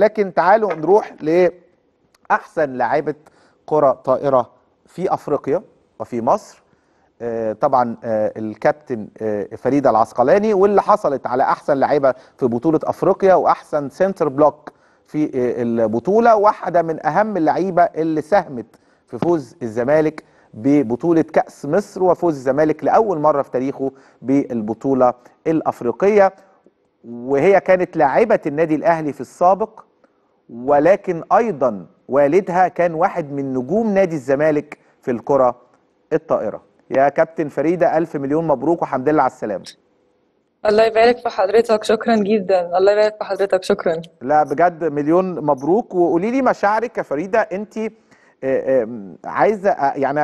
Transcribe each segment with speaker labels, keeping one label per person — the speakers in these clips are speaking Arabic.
Speaker 1: لكن تعالوا نروح لأحسن لاعبة كرة طائرة في أفريقيا وفي مصر آه، طبعا آه، الكابتن آه، فريد العسقلاني واللي حصلت على أحسن لعيبة في بطولة أفريقيا وأحسن سنتر بلوك في البطولة واحدة من أهم اللعيبة اللي ساهمت في فوز الزمالك ببطولة كأس مصر وفوز الزمالك لأول مرة في تاريخه بالبطولة الأفريقية وهي كانت لاعبة النادي الأهلي في السابق ولكن أيضا والدها كان واحد من نجوم نادي الزمالك في الكرة الطائرة يا كابتن فريدة ألف مليون مبروك وحمد لله على السلامة
Speaker 2: الله يبارك في حضرتك شكرا جدا الله يبارك في حضرتك شكرا لا بجد
Speaker 1: مليون مبروك وقولي لي مشاعرك يا فريده انت آه، آه، عايزه آه، يعني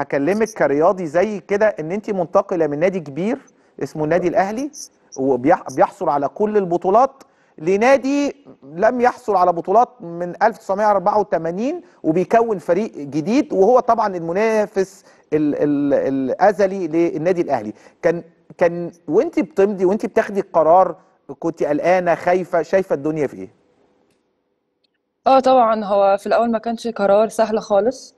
Speaker 1: هكلمك كرياضي زي كده ان انت منتقله من نادي كبير اسمه النادي الاهلي وبيحصل على كل البطولات لنادي لم يحصل على بطولات من 1984 وبيكون فريق جديد وهو طبعا المنافس الـ الـ الازلي للنادي الاهلي كان كان وانت بتمضي وانت بتاخدي القرار كنت قلقانه خايفه شايفه الدنيا في ايه
Speaker 2: اه طبعا هو في الاول ما كانش قرار سهل خالص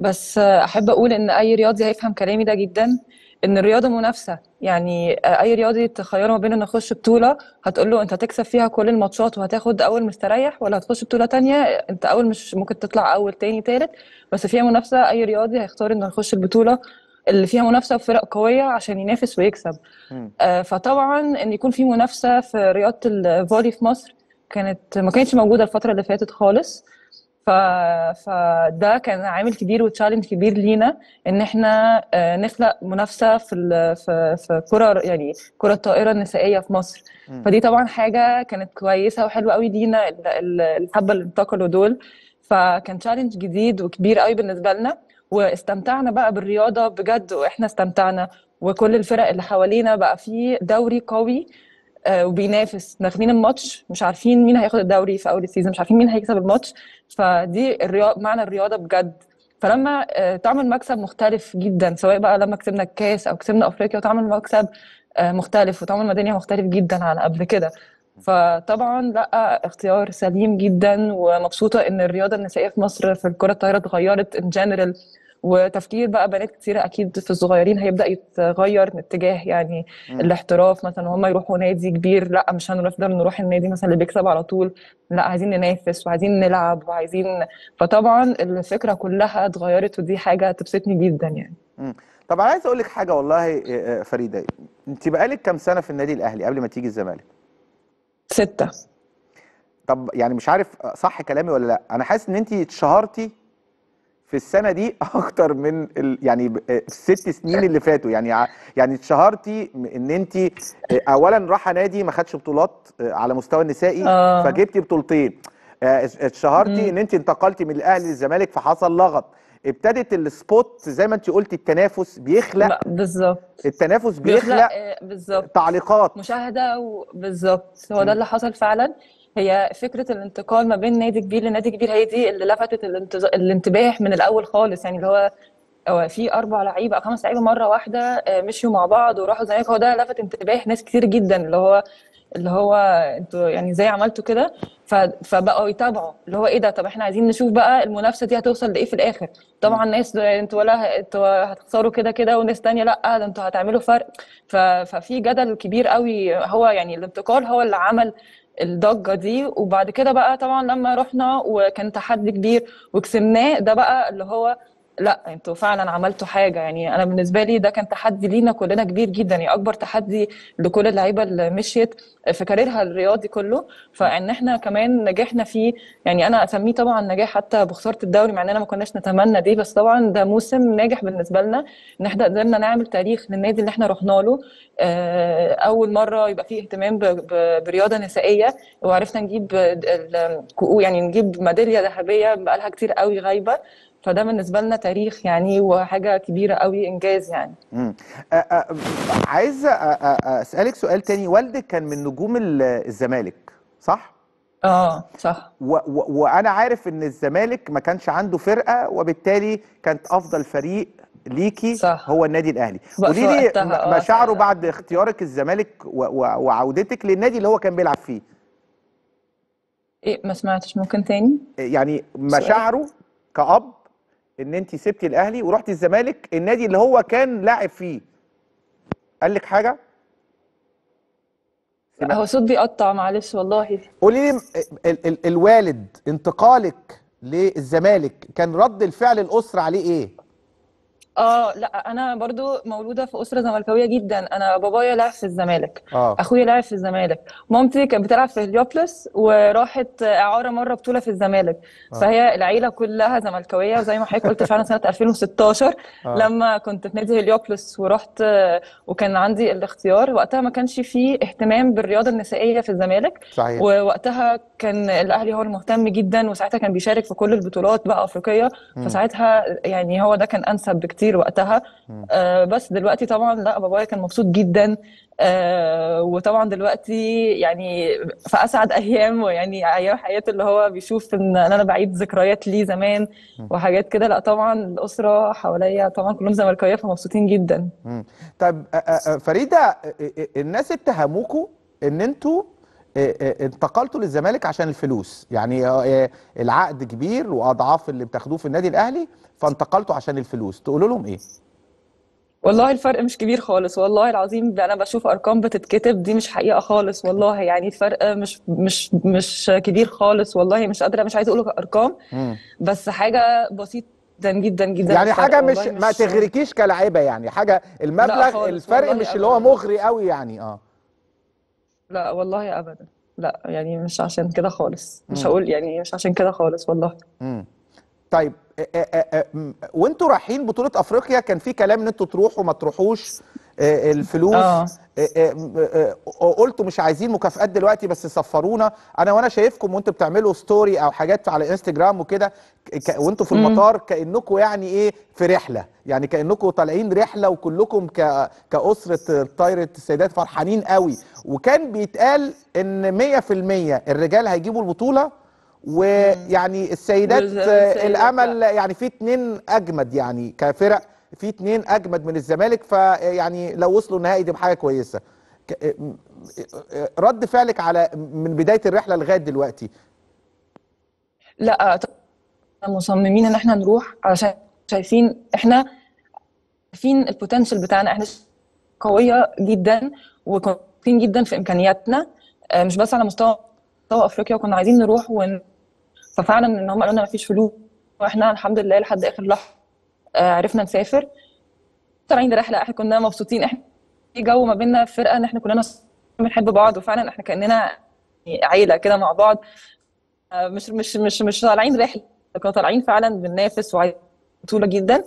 Speaker 2: بس احب اقول ان اي رياضي هيفهم كلامي ده جدا ان الرياضه منافسه يعني آه، اي رياضي تخيره ما بين ان اخش بطوله هتقول له انت هتكسب فيها كل الماتشات وهتاخد اول مستريح ولا هتخش بطوله تانية انت اول مش ممكن تطلع اول تاني تالت بس فيها منافسه اي رياضي هيختار انه يخش البطوله اللي فيها منافسه وفرق قويه عشان ينافس ويكسب آه فطبعا ان يكون في منافسه في رياضه الفولي في مصر كانت ما كانتش موجوده الفتره اللي فاتت خالص ف... فده كان عامل كبير وتشالنج كبير لينا ان احنا آه، نخلق منافسه في ال... في في كره يعني كره الطائره النسائيه في مصر م. فدي طبعا حاجه كانت كويسه وحلوه قوي لينا الحبه اللي انتقلوا دول فكان تشالنج جديد وكبير قوي بالنسبه لنا واستمتعنا بقى بالرياضه بجد واحنا استمتعنا وكل الفرق اللي حوالينا بقى في دوري قوي آه، وبينافس داخلين الماتش مش عارفين مين هياخد الدوري في اول السيزون مش عارفين مين هيكسب الماتش فدي الرياض معنى الرياضه بجد فلما تعمل آه، مكسب مختلف جدا سواء بقى لما كسبنا الكاس او كسبنا افريقيا وتعمل مكسب آه، مختلف وتعمل ميدانيا مختلف جدا عن قبل كده فطبعا لا اختيار سليم جدا ومبسوطه ان الرياضه النسائيه في مصر في الكره الطايره اتغيرت ان جنرال وتفكير بقى بنات كتير اكيد في الصغيرين هيبدا يتغير من اتجاه يعني م. الاحتراف مثلا هم يروحوا نادي كبير لا مش هنفضل نروح النادي مثلا اللي بيكسب على طول لا عايزين ننافس وعايزين نلعب وعايزين فطبعا الفكره كلها اتغيرت ودي حاجه تبسطني جدا يعني
Speaker 1: م. طب انا عايز اقول لك حاجه والله آه، آه، فريده انت بقالك كام سنه في النادي الاهلي قبل ما تيجي الزمالك سته طب يعني مش عارف صح كلامي ولا لا انا حاسس ان انت اتشهرتي في السنه دي اكتر من ال... يعني الست آه، سنين اللي فاتوا يعني يعني اتشهرتي ان انت آه، اولا راحه نادي ما خدش بطولات آه، على مستوى النسائي فجبتي بطولتين اتشهرتي ان انت انتقلتي من الاهلي للزمالك فحصل لغط ابتدت السبوت زي ما انت قلتي التنافس بيخلق بالظبط التنافس بيخلق, بيخلق بالظبط تعليقات
Speaker 2: مشاهده وبالظبط هو ده اللي حصل فعلا هي فكره الانتقال ما بين نادي كبير لنادي كبير هي دي اللي لفتت الانتباه من الاول خالص يعني اللي هو هو في اربع لعيبه او خمس لعيبه مره واحده آه، مشيوا مع بعض وراحوا الزمالك هو ده لفت انتباه ناس كتير جدا اللي هو اللي هو انتوا يعني ازاي عملتوا كده فبقوا يتابعوا اللي هو ايه ده طب احنا عايزين نشوف بقى المنافسه دي هتوصل لايه في الاخر طبعا ناس انتوا ولا انتوا هتخسروا كده كده وناس تانية لا ده انتوا هتعملوا فرق ففي جدل كبير قوي هو يعني الانتقال هو اللي عمل الضجه دي وبعد كده بقى طبعا لما رحنا وكان تحدي كبير وكسبناه ده بقى اللي هو لا انتوا فعلا عملتوا حاجه يعني انا بالنسبه لي ده كان تحدي لينا كلنا كبير جدا يعني اكبر تحدي لكل اللعيبه اللي مشيت في كاريرها الرياضي كله فان احنا كمان نجحنا فيه يعني انا اسميه طبعا نجاح حتى بخساره الدوري مع اننا ما كناش نتمنى دي بس طبعا ده موسم ناجح بالنسبه لنا ان احنا قدرنا نعمل تاريخ للنادي اللي احنا رحنا له آه، اول مره يبقى فيه اهتمام برياضه نسائيه وعرفنا نجيب يعني نجيب ميداليه ذهبيه بقى لها كتير قوي غايبه فده بالنسبه لنا تاريخ يعني وحاجه كبيره قوي انجاز يعني
Speaker 1: امم عايز
Speaker 2: اسالك
Speaker 1: سؤال تاني والدك كان من نجوم الزمالك صح اه صح وانا عارف ان الزمالك ما كانش عنده فرقه وبالتالي كانت افضل فريق ليكي صح. هو النادي الاهلي قولي لي مشاعره آه، بعد اختيارك الزمالك وعودتك للنادي اللي هو كان بيلعب فيه
Speaker 2: ايه ما سمعتش ممكن تاني
Speaker 1: يعني مشاعره كأب ان انت سبتي الاهلي ورحتي الزمالك النادي اللي هو كان لاعب فيه قال لك حاجه هو صوت بيقطع معلش والله قولي لي ال ال الوالد انتقالك للزمالك كان رد الفعل الاسره عليه ايه
Speaker 2: اه لا انا برضو مولوده في اسره زملكاويه جدا انا بابايا لعب في الزمالك آه. اخويا لعب في الزمالك مامتي كانت بتلعب في اليوبلس وراحت اعاره مره بطوله في الزمالك آه. فهي العيله كلها زملكاويه وزي ما حضرتك قلت فعلا سنه 2016 آه. لما كنت في نادي اليوبلس ورحت وكان عندي الاختيار وقتها ما كانش فيه اهتمام بالرياضه النسائيه في الزمالك صحيح. ووقتها كان الاهلي هو المهتم جدا وساعتها كان بيشارك في كل البطولات بقى افريقيه فساعتها يعني هو ده كان انسب بكتير كتير وقتها آه بس دلوقتي طبعا لا بابايا كان مبسوط جدا آه وطبعا دلوقتي يعني في اسعد ايام ويعني ايام حياته اللي هو بيشوف ان انا بعيد ذكريات لي زمان وحاجات كده لا طبعا الاسره حواليا طبعا كلهم زملكاويه فمبسوطين جدا.
Speaker 1: طيب آه، آه، آه، فريده الناس اتهموكوا ان انتوا إيه، إيه، انتقلتوا للزمالك عشان الفلوس يعني آه، إيه، العقد كبير واضعاف اللي بتاخدوه في النادي الاهلي فانتقلتوا عشان
Speaker 2: الفلوس تقولوا لهم ايه والله الفرق مش كبير خالص والله العظيم ده انا بشوف ارقام بتتكتب دي مش حقيقه خالص والله يعني الفرق مش مش مش كبير خالص والله مش قادره مش عايزه اقول ارقام بس حاجه بسيط جدا جدا جدا يعني حاجه مش, مش ما تغركيش
Speaker 1: كلاعيبه يعني حاجه المبلغ الفرق مش اللي هو مغري قوي يعني
Speaker 2: اه لا والله ابدا لا يعني مش عشان كده خالص مش هقول يعني مش عشان كده خالص والله امم طيب وانتوا رايحين
Speaker 1: بطوله افريقيا كان في كلام ان انتوا تروحوا ما تروحوش آه، الفلوس آه. آه،, آه. قلتوا مش عايزين مكافئات دلوقتي بس سفرونا انا وانا شايفكم وانتوا بتعملوا ستوري او حاجات على انستجرام وكده وانتوا في المطار كانكم يعني ايه في رحله يعني كانكم طالعين رحله وكلكم كاسره طايره السيدات فرحانين قوي وكان بيتقال ان 100% الرجال هيجيبوا البطوله ويعني السيدات الامل يعني في اتنين اجمد يعني كفرق في اتنين اجمد من الزمالك فيعني لو وصلوا النهائي دي بحاجه كويسه إيه، إيه، إيه، رد فعلك على من بدايه الرحله لغايه دلوقتي
Speaker 2: لا مصممين ان احنا نروح علشان شايفين احنا شايفين البوتنشال بتاعنا احنا قويه جدا وقويين جدا في امكانياتنا آه، مش بس على مستوى مستوى افريقيا وكنا عايزين نروح ون... ففعلا ان هم قالوا لنا ما فيش فلوس واحنا الحمد لله لحد اخر لحظه آه، عرفنا نسافر طالعين رحله احنا كنا مبسوطين احنا في جو ما بيننا فرقه ان احنا كلنا بنحب بعض وفعلا احنا كاننا يعني عيله كده مع بعض آه، مش مش مش مش طالعين رحله كنا طالعين فعلا بننافس بطوله جدا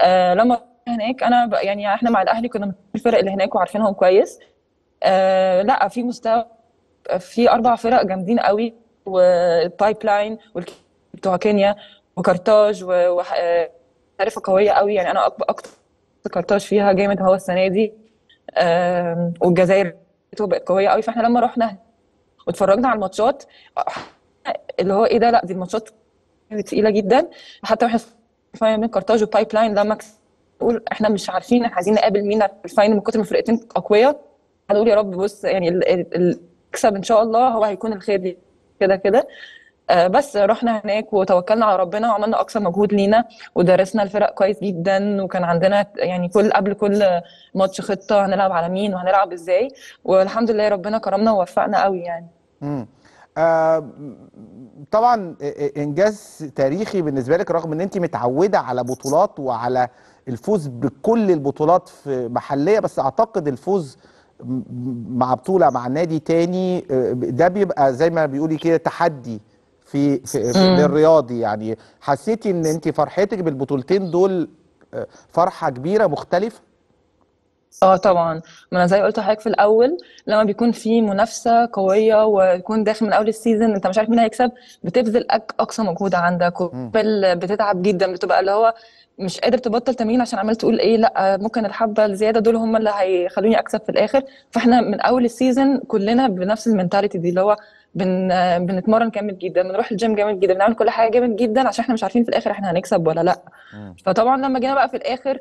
Speaker 2: آه، لما هناك انا يعني احنا مع الاهلي كنا الفرق اللي هناك وعارفينهم كويس لا في مستوى في اربع فرق جامدين قوي والبايب لاين بتوع كينيا وكارتاج و... تعرفه قويه قوي يعني انا اكتر كرتاج فيها جامد هو السنه دي والجزائر بقت قويه قوي فاحنا لما رحنا واتفرجنا على الماتشات اللي هو ايه ده لا دي الماتشات تقيله جدا حتى واحنا في من كرتاج وبايب لاين لما نقول احنا مش عارفين احنا عايزين نقابل مين الفاينل من كتر ما فرقتين اقوياء هنقول يا رب بص يعني اللي ان شاء الله هو هيكون الخير كده كده آه، بس رحنا هناك وتوكلنا على ربنا وعملنا اقصى مجهود لينا ودرسنا الفرق كويس جدا وكان عندنا يعني كل قبل كل ماتش خطه هنلعب على مين وهنلعب ازاي والحمد لله ربنا كرمنا ووفقنا قوي يعني
Speaker 1: امم آه طبعا انجاز تاريخي بالنسبه لك رغم ان انت متعوده على بطولات وعلى الفوز بكل البطولات في محليه بس اعتقد الفوز مع بطوله مع نادي تاني آه، ده بيبقى زي ما بيقولي كده تحدي في, في, في للرياضي يعني حسيتي ان انت فرحتك بالبطولتين دول آه، فرحه كبيره مختلفه
Speaker 2: اه طبعا ما انا زي قلت لحضرتك في الاول لما بيكون في منافسه قويه ويكون داخل من اول السيزون انت مش عارف مين هيكسب بتبذل اقصى مجهود عندك وبل بتتعب جدا بتبقى اللي هو مش قادر تبطل تمرين عشان عمال تقول ايه لا ممكن الحبه الزياده دول هم اللي هيخلوني اكسب في الاخر فاحنا من اول السيزون كلنا بنفس المنتاليتي دي اللي هو بن بنتمرن جامد جدا بنروح الجيم جامد جدا بنعمل كل حاجه جامد جدا عشان احنا مش عارفين في الاخر احنا هنكسب ولا لا مم. فطبعا لما جينا بقى في الاخر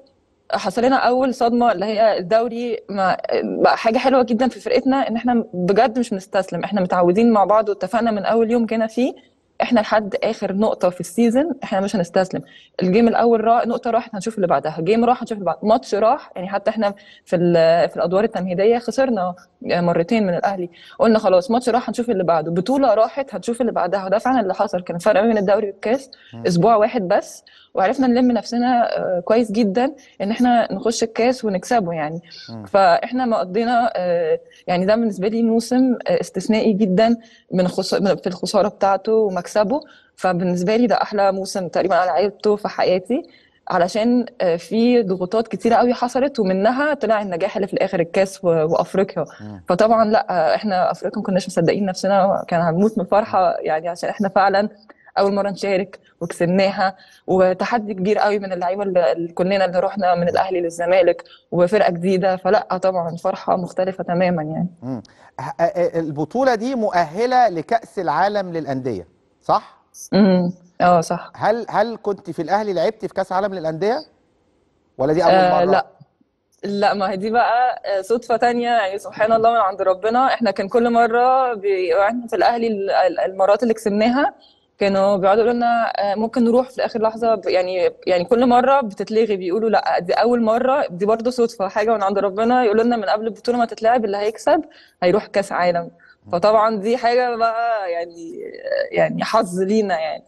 Speaker 2: حصل لنا اول صدمه اللي هي الدوري ما بقى حاجه حلوه جدا في فرقتنا ان احنا بجد مش بنستسلم احنا متعودين مع بعض واتفقنا من اول يوم جينا فيه احنا لحد اخر نقطه في السيزون احنا مش هنستسلم الجيم الاول راح نقطه راحت هنشوف اللي بعدها جيم راح هنشوف اللي بعدها ماتش راح يعني حتى احنا في في الادوار التمهيديه خسرنا مرتين من الاهلي قلنا خلاص ماتش راح هنشوف اللي بعده بطوله راحت هنشوف اللي بعدها وده فعلا اللي حصل كان فرق بين الدوري والكاس اسبوع واحد بس وعرفنا نلم نفسنا آه، كويس جدا ان احنا نخش الكاس ونكسبه يعني فاحنا ما قضينا آه، يعني ده بالنسبه لي موسم آه، استثنائي جدا من في الخساره بتاعته ومكسبه فبالنسبه لي ده احلى موسم تقريبا انا لعبته في حياتي علشان في ضغوطات كتيره قوي حصلت ومنها طلع النجاح اللي في الاخر الكاس وافريقيا فطبعا لا احنا افريقيا ما كناش مصدقين نفسنا كان هنموت من الفرحه يعني عشان احنا فعلا اول مره نشارك وكسبناها وتحدي كبير قوي من اللعيبه اللي كلنا اللي رحنا من الاهلي للزمالك وفرقه جديده فلا طبعا فرحه مختلفه تماما يعني
Speaker 1: البطوله دي مؤهله لكاس العالم للانديه صح امم اه صح هل هل كنت في الاهلي لعبتي في كاس عالم للانديه ولا دي اول آه مره لا
Speaker 2: لا ما هي دي بقى آه، صدفة تانية يعني سبحان الله من عند ربنا احنا كان كل مرة بيبقى في الأهلي المرات اللي كسبناها كانوا بيقعدوا يقولوا لنا آه، ممكن نروح في اخر لحظه يعني يعني كل مره بتتلغي بيقولوا لا دي اول مره دي برضه صدفه حاجه من عند ربنا يقولوا لنا من قبل البطوله ما تتلعب اللي هيكسب هيروح كاس عالم فطبعا دي حاجه بقى يعني يعني حظ لينا يعني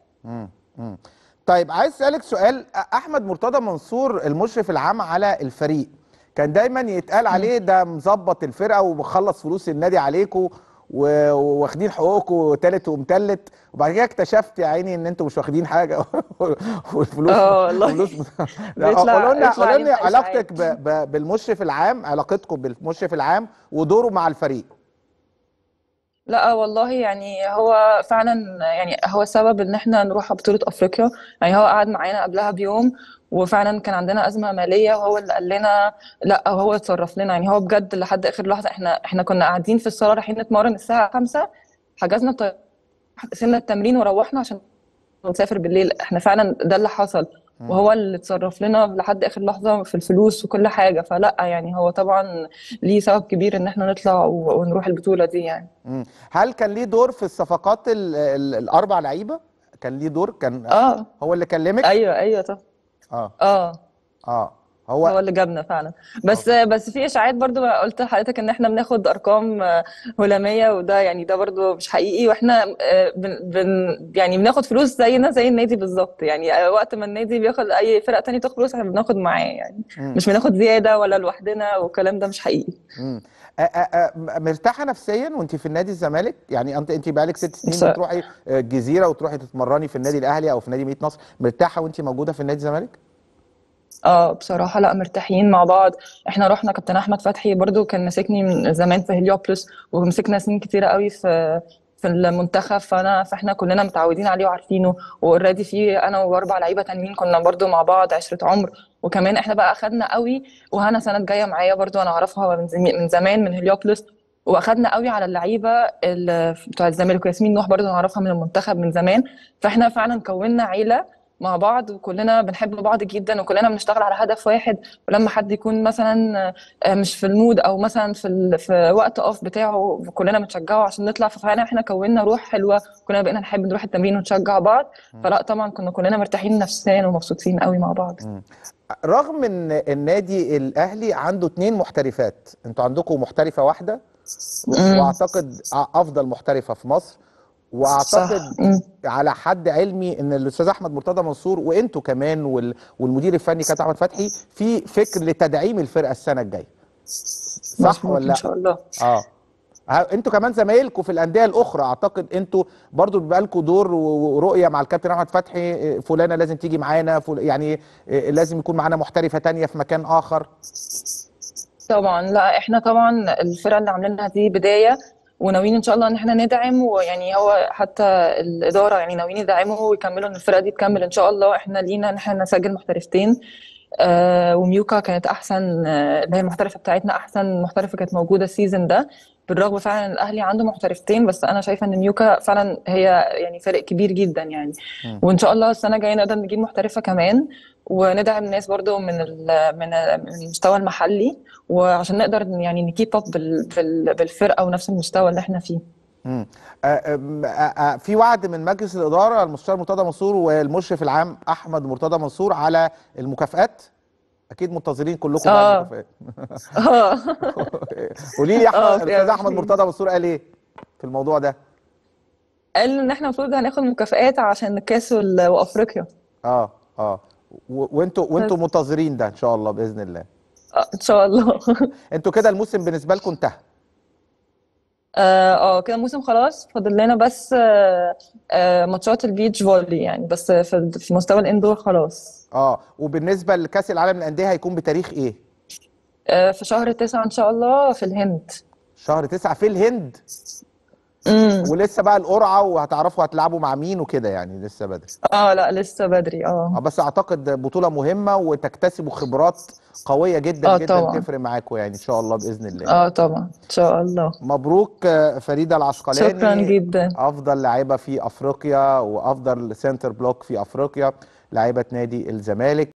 Speaker 2: طيب عايز اسالك سؤال احمد مرتضى منصور
Speaker 1: المشرف العام على الفريق كان دايما يتقال عليه ده مظبط الفرقه وبخلص فلوس النادي عليكم واخدين حقوقكم تالت ومتلت وبعد كده اكتشفت يا عيني ان انتوا مش واخدين حاجه والفلوس اه والله قولوا لنا علاقتك بالمشرف العام علاقتكم بالمشرف العام ودوره مع الفريق
Speaker 2: لا والله يعني هو فعلا يعني هو سبب ان احنا نروح بطولة افريقيا يعني هو قعد معانا قبلها بيوم وفعلا كان عندنا ازمه ماليه وهو اللي قال لنا لا هو اتصرف لنا يعني هو بجد لحد اخر لحظه احنا احنا كنا قاعدين في الصاله رايحين نتمرن الساعه 5 حجزنا طيب سيبنا التمرين وروحنا عشان نسافر بالليل احنا فعلا ده اللي حصل وهو اللي اتصرف لنا لحد اخر لحظه في الفلوس وكل حاجه فلا يعني هو طبعا ليه سبب كبير ان احنا نطلع ونروح البطوله دي يعني هل كان ليه دور في الصفقات الاربع لعيبه كان ليه دور كان آه. هو اللي كلمك ايوه ايوه طبعا اه اه اه هو هو اللي جابنا فعلا بس أوكي. آه. بس في اشاعات برضو قلت لحضرتك ان احنا بناخد ارقام آه، هلاميه وده يعني ده برضو مش حقيقي واحنا آه، بن, يعني بناخد فلوس زينا زي النادي بالظبط يعني وقت ما النادي بياخد اي فرقه تانية تاخد فلوس احنا بناخد معاه يعني م. مش بناخد زياده ولا لوحدنا والكلام ده مش حقيقي
Speaker 1: مرتاحه نفسيا وانت في النادي الزمالك يعني انت انت بقالك ست سنين بتروحي الجزيره وتروحي تتمرني في النادي الاهلي او في نادي ميت نصر مرتاحه وانت موجوده في النادي الزمالك
Speaker 2: اه بصراحه لا مرتاحين مع بعض احنا رحنا كابتن احمد فتحي برضو كان ماسكني من زمان في هيليوبلس ومسكنا سنين كتيره قوي في في المنتخب فانا فاحنا كلنا متعودين عليه وعارفينه واوريدي في انا واربع لعيبه تانيين كنا برضو مع بعض عشره عمر وكمان احنا بقى اخدنا قوي وهنا سنه جايه معايا برضو انا اعرفها من من زمان من هليوبلس واخدنا قوي على اللعيبه بتوع الزمالك وياسمين نوح برضو نعرفها من المنتخب من زمان فاحنا فعلا كوننا عيله مع بعض وكلنا بنحب بعض جدا وكلنا بنشتغل على هدف واحد ولما حد يكون مثلا آه، مش في المود او مثلا في ال... في وقت اوف بتاعه كلنا بنشجعه عشان نطلع ففعلا احنا كونا روح حلوه كلنا بقينا نحب نروح التمرين ونشجع بعض فلا طبعا كنا كلنا مرتاحين نفسيا ومبسوطين قوي مع بعض
Speaker 1: رغم ان النادي الاهلي عنده اثنين محترفات انتوا عندكم محترفه واحده واعتقد افضل محترفه في مصر واعتقد صح. على حد علمي ان الاستاذ احمد مرتضى منصور وانتوا كمان والمدير الفني كابتن احمد فتحي في فكر لتدعيم الفرقه السنه الجايه
Speaker 2: صح ولا لا ان شاء الله
Speaker 1: اه انتوا كمان زمايلكم في الانديه الاخرى اعتقد انتوا برضو بيبقى لكم دور ورؤيه مع الكابتن احمد فتحي آه، فلانه لازم تيجي معانا فل... يعني آه، لازم يكون معانا محترفه تانية في مكان اخر
Speaker 2: طبعا لا احنا طبعا الفرقه اللي عاملينها دي بدايه وناويين ان شاء الله ان احنا ندعم ويعني هو حتى الاداره يعني ناويين يدعمه ويكملوا ان الفرقه دي تكمل ان شاء الله احنا لينا ان احنا نسجل محترفتين آه وميوكا كانت احسن آه، اللي هي المحترفه بتاعتنا احسن محترفه كانت موجوده السيزون ده بالرغم فعلا الاهلي عنده محترفتين بس انا شايفه ان نيوكا فعلا هي يعني فارق كبير جدا يعني وان شاء الله السنه الجايه نقدر نجيب محترفه كمان وندعم الناس برضو من من المستوى المحلي وعشان نقدر يعني نكيب اب بالفرقه ونفس المستوى اللي احنا فيه
Speaker 1: في وعد من مجلس الاداره المستشار مرتضى منصور والمشرف العام احمد مرتضى منصور على المكافئات اكيد منتظرين كلكم اه
Speaker 2: اه قولي لي احمد آه. الاستاذ احمد يعني
Speaker 1: مرتضى منصور قال ايه في الموضوع ده؟
Speaker 2: قال ان احنا المفروض هناخد مكافآت عشان كاس وافريقيا
Speaker 1: اه اه وانتوا وانتوا منتظرين ده ان شاء الله باذن الله اه
Speaker 2: ان شاء الله
Speaker 1: انتوا كده الموسم بالنسبه لكم انتهى
Speaker 2: آه،, اه كده موسم خلاص فاضل لنا بس آه, آه، ماتشات البيتش فولي يعني بس في, في مستوى الاندور خلاص اه وبالنسبه لكاس
Speaker 1: العالم للانديه هيكون بتاريخ ايه؟ آه
Speaker 2: في شهر تسعة ان شاء الله في الهند
Speaker 1: شهر تسعة في الهند مم. ولسه بقى القرعه وهتعرفوا هتلعبوا مع مين وكده يعني لسه بدري اه لا لسه بدري اه, آه، بس اعتقد بطوله مهمه وتكتسبوا خبرات قويه جدا آه جدا طبعا. تفرق معاكم يعني ان شاء الله باذن الله اه طبعا ان شاء الله مبروك آه، فريده العسقلاني شكرا جدا افضل لاعيبه في افريقيا وافضل سنتر بلوك في افريقيا لاعيبه نادي الزمالك